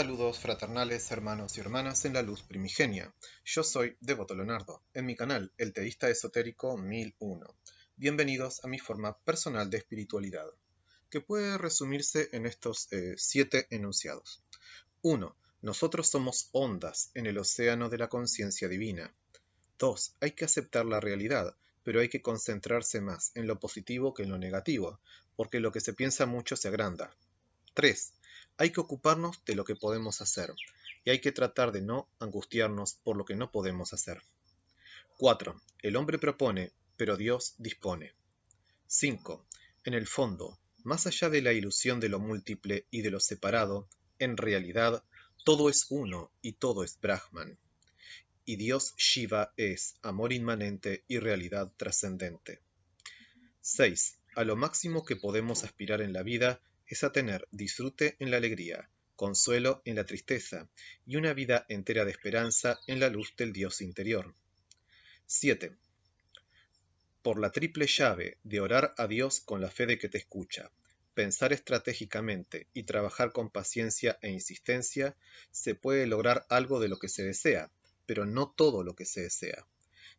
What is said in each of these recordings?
Saludos fraternales, hermanos y hermanas en la luz primigenia. Yo soy Devoto Leonardo, en mi canal El Teísta Esotérico 1001. Bienvenidos a mi forma personal de espiritualidad, que puede resumirse en estos eh, siete enunciados. 1. Nosotros somos ondas en el océano de la conciencia divina. 2. Hay que aceptar la realidad, pero hay que concentrarse más en lo positivo que en lo negativo, porque lo que se piensa mucho se agranda. 3. Hay que ocuparnos de lo que podemos hacer y hay que tratar de no angustiarnos por lo que no podemos hacer. 4. El hombre propone, pero Dios dispone. 5. En el fondo, más allá de la ilusión de lo múltiple y de lo separado, en realidad todo es uno y todo es Brahman. Y Dios Shiva es amor inmanente y realidad trascendente. 6. A lo máximo que podemos aspirar en la vida es a tener disfrute en la alegría, consuelo en la tristeza y una vida entera de esperanza en la luz del Dios interior. 7. Por la triple llave de orar a Dios con la fe de que te escucha, pensar estratégicamente y trabajar con paciencia e insistencia, se puede lograr algo de lo que se desea, pero no todo lo que se desea.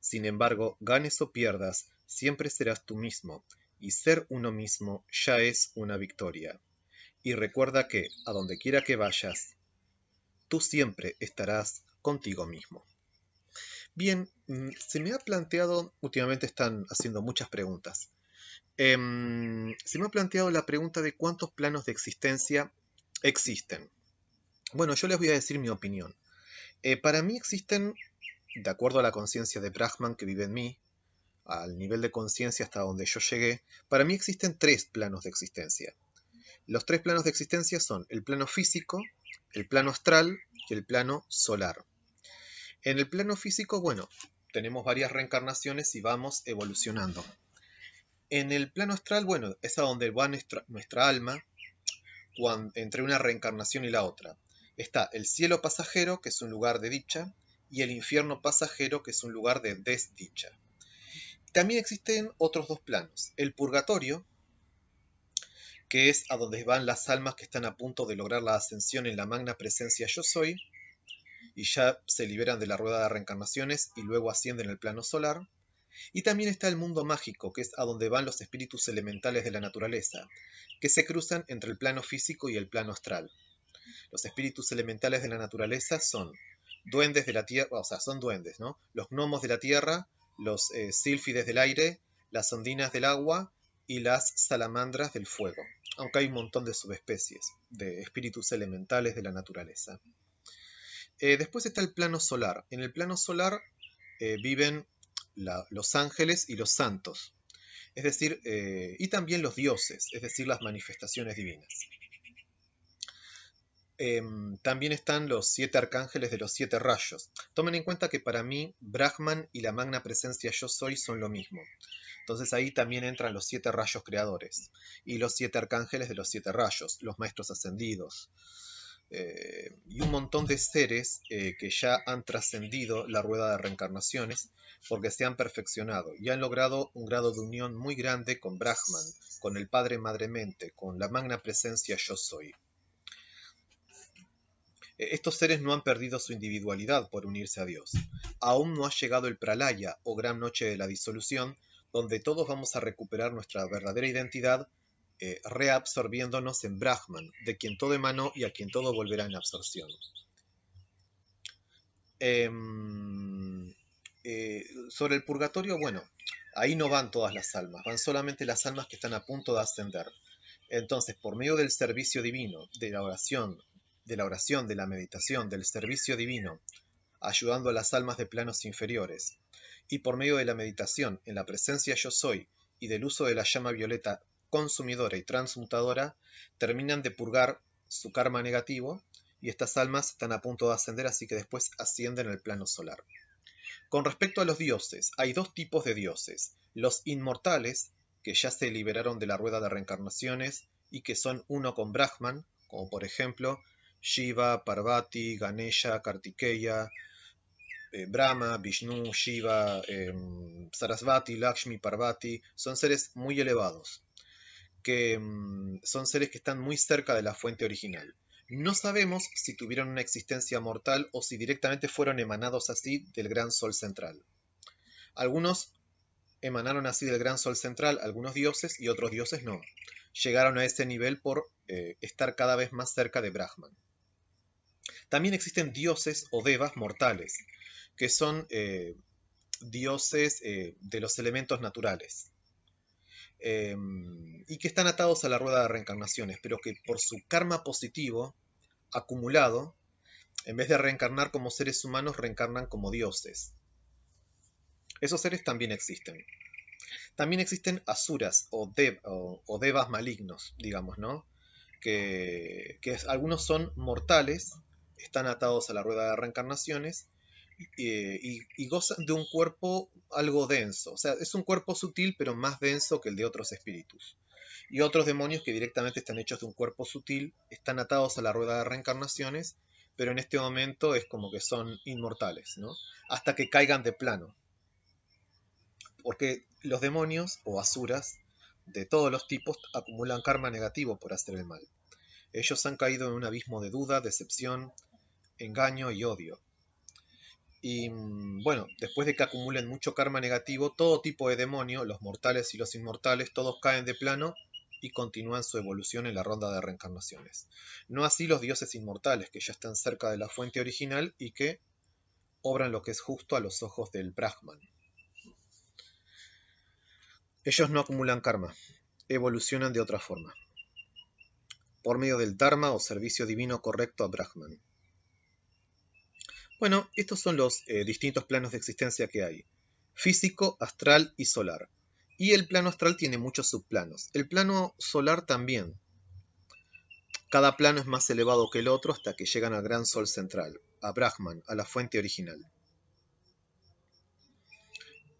Sin embargo, ganes o pierdas, siempre serás tú mismo, y ser uno mismo ya es una victoria. Y recuerda que, a donde quiera que vayas, tú siempre estarás contigo mismo. Bien, mm, se me ha planteado, últimamente están haciendo muchas preguntas, em, se me ha planteado la pregunta de cuántos planos de existencia existen. Bueno, yo les voy a decir mi opinión. Eh, para mí existen, de acuerdo a la conciencia de Brahman que vive en mí, al nivel de conciencia hasta donde yo llegué, para mí existen tres planos de existencia. Los tres planos de existencia son el plano físico, el plano astral y el plano solar. En el plano físico, bueno, tenemos varias reencarnaciones y vamos evolucionando. En el plano astral, bueno, es a donde va nuestra, alma entre una reencarnación y la otra. Está el cielo pasajero, que es un lugar de dicha, y el infierno pasajero, que es un lugar de desdicha. También existen otros dos planos, el purgatorio, que es a donde van las almas que están a punto de lograr la ascensión en la magna presencia yo soy, y ya se liberan de la rueda de reencarnaciones y luego ascienden al plano solar. Y también está el mundo mágico, que es a donde van los espíritus elementales de la naturaleza, que se cruzan entre el plano físico y el plano astral. Los espíritus elementales de la naturaleza son duendes de la tierra, o sea, son duendes, ¿no? Los gnomos de la tierra, los silfides eh, sílfides del aire, las ondinas del agua y las salamandras del fuego, aunque hay un montón de subespecies, de espíritus elementales de la naturaleza. Eh, después está el plano solar. En el plano solar eh, viven los ángeles y los santos, es decir, y también los dioses, es decir, las manifestaciones divinas. Em, también están los siete arcángeles de los siete rayos. Tomen en cuenta que para mí Brahman y la magna presencia yo soy son lo mismo. Entonces ahí también entran los siete rayos creadores y los siete arcángeles de los siete rayos, los maestros ascendidos. Eh, y un montón de seres eh, que ya han trascendido la rueda de reencarnaciones porque se han perfeccionado y han logrado un grado de unión muy grande con Brahman, con el Padre Madre Mente, con la magna presencia yo soy. Estos seres no han perdido su individualidad por unirse a Dios. Aún no ha llegado el pralaya o gran noche de la disolución, donde todos vamos a recuperar nuestra verdadera identidad, eh, reabsorbiéndonos en Brahman, de quien todo emanó y a quien todo volverá en absorción. Em, eh, sobre el purgatorio, bueno, ahí no van todas las almas, van solamente las almas que están a punto de ascender. Entonces, por medio del servicio divino, de la oración, de la oración, de la meditación, del servicio divino, ayudando a las almas de planos inferiores, y por medio de la meditación en la presencia yo soy y del uso de la llama violeta consumidora y transmutadora, terminan de purgar su karma negativo y estas almas están a punto de ascender, así que después ascienden al plano solar. Con respecto a los dioses, hay dos tipos de dioses, los inmortales, que ya se liberaron de la rueda de reencarnaciones y que son uno con Brahman, como por ejemplo Shiva, Parvati, Ganesha, Kartikeya, eh, Brahma, Vishnu, Shiva, em, Sarasvati, Lakshmi, Parvati, son seres muy elevados, que em, son seres que están muy cerca de la fuente original. No sabemos si tuvieron una existencia mortal o si directamente fueron emanados así del gran sol central. Algunos emanaron así del gran sol central, algunos dioses y otros dioses no. Llegaron a ese nivel por eh, estar cada vez más cerca de Brahman. También existen dioses o devas mortales, que son eh, dioses eh, de los elementos naturales. Em, y que están atados a la rueda de reencarnaciones, pero que por su karma positivo acumulado, en vez de reencarnar como seres humanos, reencarnan como dioses. Esos seres también existen. También existen asuras o, devas malignos, digamos, ¿no? Que, que algunos son mortales están atados a la rueda de reencarnaciones eh, y, gozan de un cuerpo algo denso. O sea, es un cuerpo sutil pero más denso que el de otros espíritus. Y otros demonios que directamente están hechos de un cuerpo sutil, están atados a la rueda de reencarnaciones, pero en este momento es como que son inmortales, ¿no? Hasta que caigan de plano. Porque los demonios o asuras de todos los tipos acumulan karma negativo por hacer el mal. Ellos han caído en un abismo de duda, decepción, engaño y odio. Y mm, bueno, después de que acumulen mucho karma negativo, todo tipo de demonio, los mortales y los inmortales, todos caen de plano y continúan su evolución en la ronda de reencarnaciones. No así los dioses inmortales, que ya están cerca de la fuente original y que obran lo que es justo a los ojos del Brahman. Ellos no acumulan karma, evolucionan de otra forma por medio del Dharma o servicio divino correcto a Brahman. Bueno, estos son los eh, distintos planos de existencia que hay. Físico, astral y solar. Y el plano astral tiene muchos subplanos. El plano solar también. Cada plano es más elevado que el otro hasta que llegan al gran sol central, a Brahman, a la fuente original.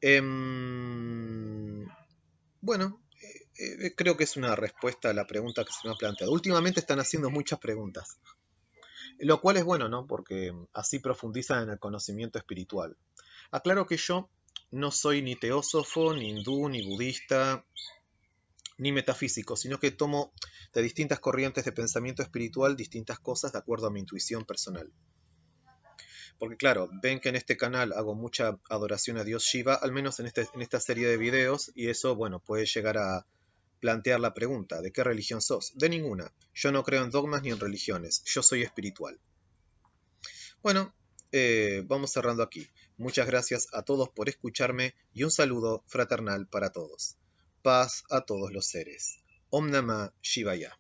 Em, bueno, eh, creo que es una respuesta a la pregunta que se me ha planteado. Últimamente están haciendo muchas preguntas, lo cual es bueno, ¿no? Porque mm, así profundizan en el conocimiento espiritual. Aclaro que yo no soy ni teósofo, ni hindú, ni budista, ni metafísico, sino que tomo de distintas corrientes de pensamiento espiritual distintas cosas de acuerdo a mi intuición personal. Porque claro, ven que en este canal hago mucha adoración a Dios Shiva, al menos en, este, en esta serie de videos, y eso, bueno, puede llegar a, plantear la pregunta, ¿de qué religión sos? De ninguna. Yo no creo en dogmas ni en religiones. Yo soy espiritual. Bueno, eh, vamos cerrando aquí. Muchas gracias a todos por escucharme y un saludo fraternal para todos. Paz a todos los seres. Om Namah Shivaya.